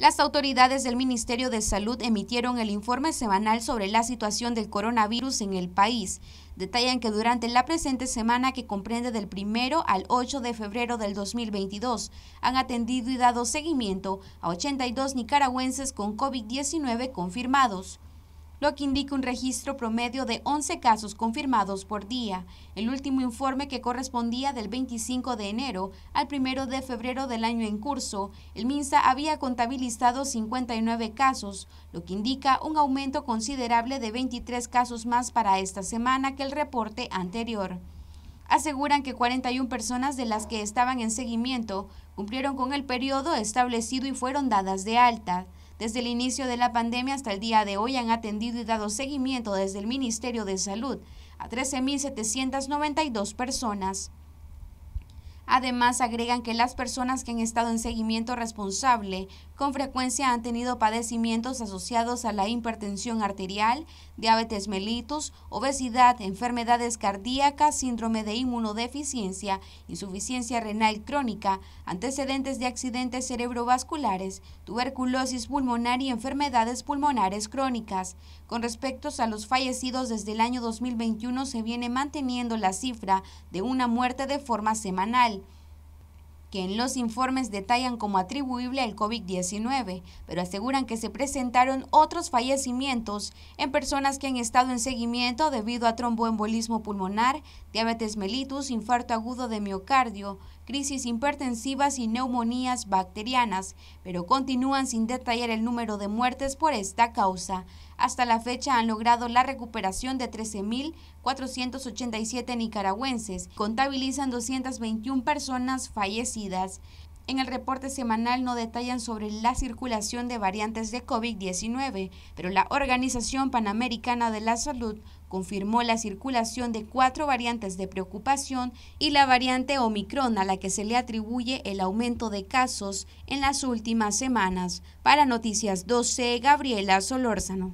Las autoridades del Ministerio de Salud emitieron el informe semanal sobre la situación del coronavirus en el país. Detallan que durante la presente semana, que comprende del 1 al 8 de febrero del 2022, han atendido y dado seguimiento a 82 nicaragüenses con COVID-19 confirmados lo que indica un registro promedio de 11 casos confirmados por día, el último informe que correspondía del 25 de enero al 1 de febrero del año en curso, el MINSA había contabilizado 59 casos, lo que indica un aumento considerable de 23 casos más para esta semana que el reporte anterior. Aseguran que 41 personas de las que estaban en seguimiento cumplieron con el periodo establecido y fueron dadas de alta. Desde el inicio de la pandemia hasta el día de hoy han atendido y dado seguimiento desde el Ministerio de Salud a 13.792 personas. Además, agregan que las personas que han estado en seguimiento responsable con frecuencia han tenido padecimientos asociados a la hipertensión arterial, diabetes mellitus, obesidad, enfermedades cardíacas, síndrome de inmunodeficiencia, insuficiencia renal crónica, antecedentes de accidentes cerebrovasculares, tuberculosis pulmonar y enfermedades pulmonares crónicas. Con respecto a los fallecidos desde el año 2021 se viene manteniendo la cifra de una muerte de forma semanal que en los informes detallan como atribuible al COVID-19, pero aseguran que se presentaron otros fallecimientos en personas que han estado en seguimiento debido a tromboembolismo pulmonar, diabetes mellitus, infarto agudo de miocardio, crisis hipertensivas y neumonías bacterianas, pero continúan sin detallar el número de muertes por esta causa. Hasta la fecha han logrado la recuperación de 13.487 nicaragüenses, contabilizan 221 personas fallecidas. En el reporte semanal no detallan sobre la circulación de variantes de COVID-19, pero la Organización Panamericana de la Salud confirmó la circulación de cuatro variantes de preocupación y la variante Omicron a la que se le atribuye el aumento de casos en las últimas semanas. Para Noticias 12, Gabriela Solórzano.